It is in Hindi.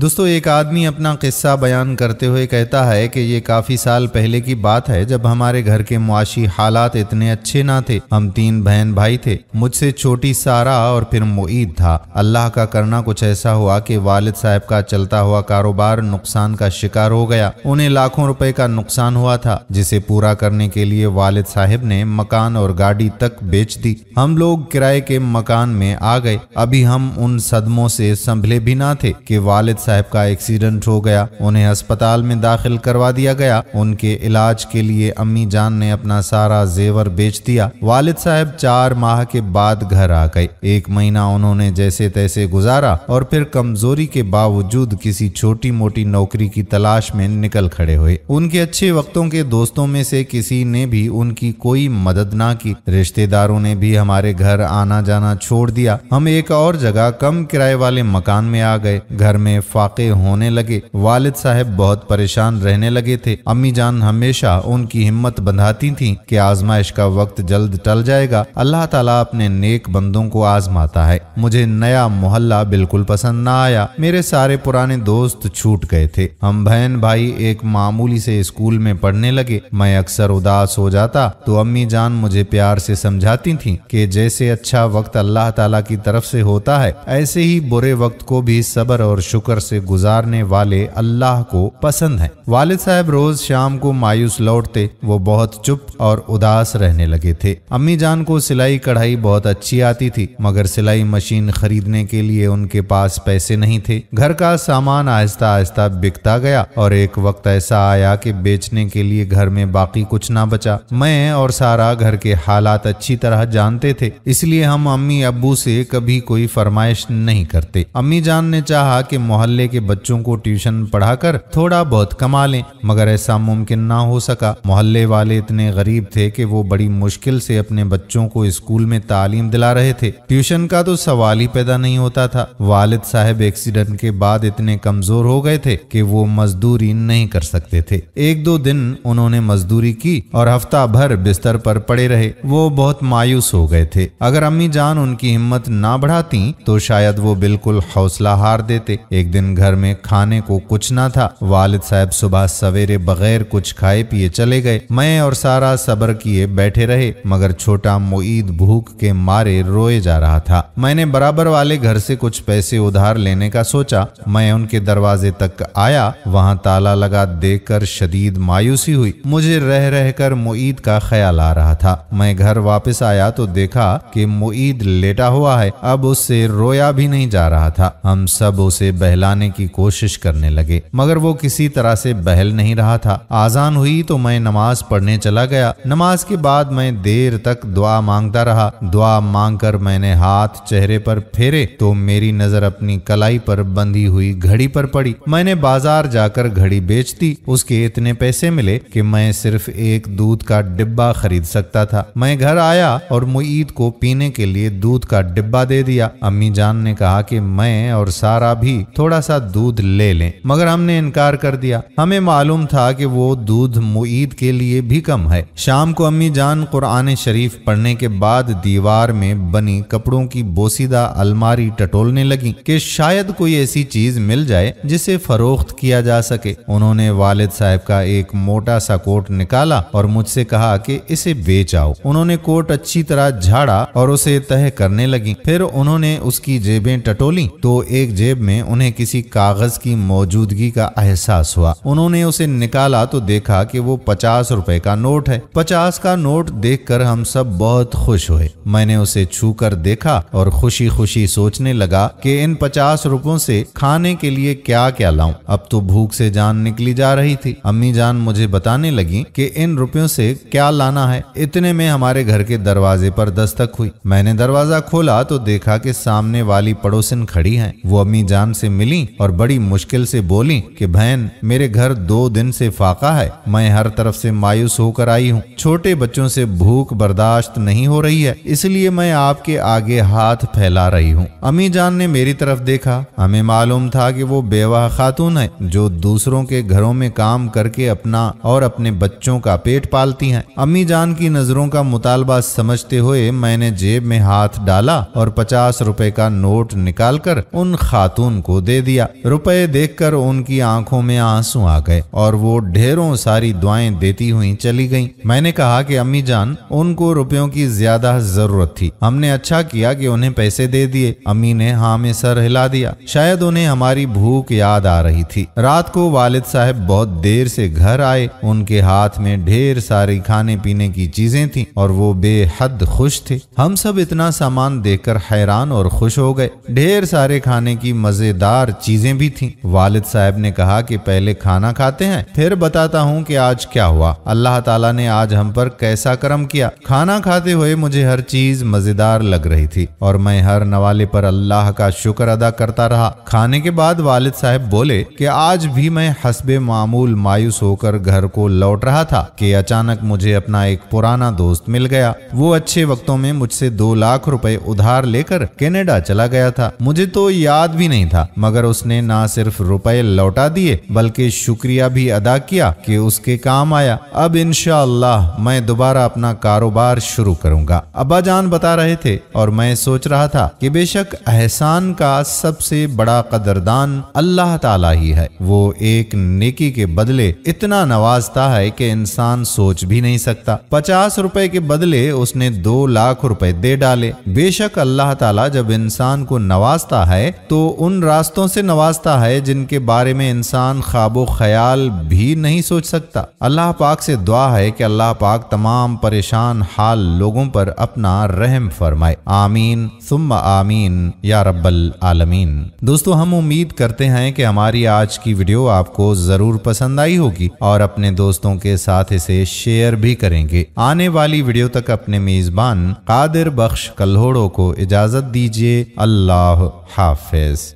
दोस्तों एक आदमी अपना किस्सा बयान करते हुए कहता है कि ये काफ़ी साल पहले की बात है जब हमारे घर के मुआशी हालात इतने अच्छे ना थे हम तीन बहन भाई थे मुझसे छोटी सारा और फिर मुईद था अल्लाह का करना कुछ ऐसा हुआ कि वालिद साहब का चलता हुआ कारोबार नुकसान का शिकार हो गया उन्हें लाखों रुपए का नुकसान हुआ था जिसे पूरा करने के लिए वालिद साहब ने मकान और गाड़ी तक बेच दी हम लोग किराए के मकान में आ गए अभी हम उन सदमों से संभले भी ना थे कि वालिद साहब का एक्सीडेंट हो गया उन्हें अस्पताल में दाखिल करवा दिया गया उनके इलाज के लिए अम्मी जान ने अपना सारा जेवर बेच दिया वालिद साहब चार माह के बाद घर आ गए एक महीना उन्होंने जैसे तैसे गुजारा और फिर कमजोरी के बावजूद किसी छोटी मोटी नौकरी की तलाश में निकल खड़े हुए उनके अच्छे वक्तों के दोस्तों में से किसी ने भी उनकी कोई मदद ना की रिश्तेदारों ने भी हमारे घर आना जाना छोड़ दिया हम एक और जगह कम किराए वाले मकान में आ गए घर में फाके होने लगे वालिद साहब बहुत परेशान रहने लगे थे अम्मी जान हमेशा उनकी हिम्मत बंधाती थी कि आजमाइश का वक्त जल्द टल जाएगा अल्लाह ताला अपने नेक बंदों को आजमाता है मुझे नया मोहल्ला बिल्कुल पसंद न आया मेरे सारे पुराने दोस्त छूट गए थे हम बहन भाई एक मामूली से स्कूल में पढ़ने लगे मैं अक्सर उदास हो जाता तो अम्मी जान मुझे प्यार से समझाती थी कि जैसे अच्छा वक्त अल्लाह ताला की तरफ से होता है ऐसे ही बुरे वक्त को भी सबर और शुक्र से गुजारने वाले अल्लाह को पसंद है वालिद साहब रोज शाम को मायूस लौटते वो बहुत चुप और उदास रहने लगे थे अम्मी जान को सिलाई कढ़ाई बहुत अच्छी आती थी मगर सिलाई मशीन खरीदने के लिए उनके पास पैसे नहीं थे घर का सामान आहिस्ता आहिस्ता बिकता गया और एक वक्त ऐसा आया कि बेचने के लिए घर में बाकी कुछ ना बचा मैं और सारा घर के हालात अच्छी तरह जानते थे इसलिए हम अम्मी अबू से कभी कोई फरमाइश नहीं करते अम्मी जान ने चाहा कि मोहल्ले मोहल्ले के बच्चों को ट्यूशन पढ़ाकर थोड़ा बहुत कमा लें मगर ऐसा मुमकिन ना हो सका मोहल्ले वाले इतने गरीब थे कि वो बड़ी मुश्किल से अपने बच्चों को स्कूल में तालीम दिला रहे थे ट्यूशन का तो सवाल ही पैदा नहीं होता था वालिद साहब एक्सीडेंट के बाद इतने कमजोर हो गए थे कि वो मजदूरी नहीं कर सकते थे एक दो दिन उन्होंने मजदूरी की और हफ्ता भर बिस्तर पर पड़े रहे वो बहुत मायूस हो गए थे अगर अम्मी जान उनकी हिम्मत ना बढ़ाती तो शायद वो बिल्कुल हौसला हार देते एक दिन दिन घर में खाने को कुछ ना था वालिद साहब सुबह सवेरे बगैर कुछ खाए पिए चले गए मैं और सारा सब्र किए बैठे रहे मगर छोटा मोईद भूख के मारे रोए जा रहा था मैंने बराबर वाले घर से कुछ पैसे उधार लेने का सोचा मैं उनके दरवाजे तक आया वहाँ ताला लगा देख कर शदीद मायूसी हुई मुझे रह रह कर मोईद का ख्याल आ रहा था मैं घर वापस आया तो देखा कि मोईद लेटा हुआ है अब उससे रोया भी नहीं जा रहा था हम सब उसे बहला बहलाने की कोशिश करने लगे मगर वो किसी तरह से बहल नहीं रहा था आजान हुई तो मैं नमाज पढ़ने चला गया नमाज के बाद मैं देर तक दुआ मांगता रहा दुआ मांग कर मैंने हाथ चेहरे पर फेरे तो मेरी नजर अपनी कलाई पर बंधी हुई घड़ी पर पड़ी मैंने बाजार जाकर घड़ी बेच दी उसके इतने पैसे मिले कि मैं सिर्फ एक दूध का डिब्बा खरीद सकता था मैं घर आया और मुईद को पीने के लिए दूध का डिब्बा दे दिया अम्मी जान ने कहा कि मैं और सारा भी थोड़ा सा दूध ले लें मगर हमने इनकार कर दिया हमें मालूम था कि वो दूध मुईद के लिए भी कम है शाम को अम्मी जान कुरान शरीफ पढ़ने के बाद दीवार में बनी कपड़ों की बोसीदा अलमारी टटोलने लगी कि शायद कोई ऐसी चीज मिल जाए जिसे फरोख्त किया जा सके उन्होंने वालिद साहब का एक मोटा सा कोट निकाला और मुझसे कहा कि इसे बेच आओ उन्होंने कोट अच्छी तरह झाड़ा और उसे तह करने लगी फिर उन्होंने उसकी जेबें टटोली तो एक जेब में उन्हें किसी कागज की मौजूदगी का एहसास हुआ उन्होंने उसे निकाला तो देखा कि वो पचास रुपए का नोट है पचास का नोट देखकर हम सब बहुत खुश हुए मैंने उसे छू कर देखा और खुशी खुशी सोचने लगा कि इन पचास रुपयों से खाने के लिए क्या क्या लाऊं अब तो भूख से जान निकली जा रही थी अम्मी जान मुझे बताने लगी कि इन रुपयों से क्या लाना है इतने में हमारे घर के दरवाजे पर दस्तक हुई मैंने दरवाजा खोला तो देखा कि सामने वाली पड़ोसन खड़ी है वो अम्मी जान से मिली मिली और बड़ी मुश्किल से बोली कि बहन मेरे घर दो दिन से फाका है मैं हर तरफ से मायूस होकर आई हूँ छोटे बच्चों से भूख बर्दाश्त नहीं हो रही है इसलिए मैं आपके आगे हाथ फैला रही हूँ अमी जान ने मेरी तरफ देखा हमें मालूम था की वो बेवा खातून है जो दूसरों के घरों में काम करके अपना और अपने बच्चों का पेट पालती है अम्मी जान की नजरों का मुतालबा समझते हुए मैंने जेब में हाथ डाला और पचास रुपए का नोट निकालकर उन खातून को दे दिया रुपए देखकर उनकी आंखों में आंसू आ गए और वो ढेरों सारी दुआएं देती हुई चली गईं। मैंने कहा कि अम्मी जान उनको रुपयों की ज्यादा जरूरत थी हमने अच्छा किया कि उन्हें पैसे दे दिए अम्मी ने हाँ में सर हिला दिया शायद उन्हें हमारी भूख याद आ रही थी रात को वालिद साहब बहुत देर से घर आए उनके हाथ में ढेर सारी खाने पीने की चीजें थी और वो बेहद खुश थे हम सब इतना सामान देखकर हैरान और खुश हो गए ढेर सारे खाने की मजेदार चीजें भी थीं। वालिद साहब ने कहा कि पहले खाना खाते हैं फिर बताता हूँ कि आज क्या हुआ अल्लाह ताला ने आज हम पर कैसा कर्म किया खाना खाते हुए मुझे हर चीज मजेदार लग रही थी और मैं हर नवाले पर अल्लाह का शुक्र अदा करता रहा खाने के बाद वालिद साहब बोले कि आज भी मैं हसबे मामूल मायूस होकर घर को लौट रहा था कि अचानक मुझे अपना एक पुराना दोस्त मिल गया वो अच्छे वक्तों में मुझसे दो लाख रुपए उधार लेकर कनाडा चला गया था मुझे तो याद भी नहीं था मगर जाकर उसने ना सिर्फ रुपए लौटा दिए बल्कि शुक्रिया भी अदा किया कि उसके काम आया अब शह मैं दोबारा अपना कारोबार शुरू करूंगा अब्बा जान बता रहे थे और मैं सोच रहा था कि बेशक एहसान का सबसे बड़ा कदरदान अल्लाह ताला ही है वो एक नेकी के बदले इतना नवाजता है कि इंसान सोच भी नहीं सकता पचास रुपए के बदले उसने दो लाख रुपए दे डाले बेशक अल्लाह ताला जब इंसान को नवाजता है तो उन रास्तों से नवाजता है जिनके बारे में इंसान खाबो ख्याल भी नहीं सोच सकता अल्लाह पाक से दुआ है कि अल्लाह पाक तमाम परेशान हाल लोगों पर अपना रहम फरमाए आमीन सुम आमीन या रब्बल आलमीन दोस्तों हम उम्मीद करते हैं कि हमारी आज की वीडियो आपको ज़रूर पसंद आई होगी और अपने दोस्तों के साथ इसे शेयर भी करेंगे आने वाली वीडियो तक अपने मेज़बान कादिर बख्श कल्होड़ो को इजाज़त दीजिए अल्लाह हाफिज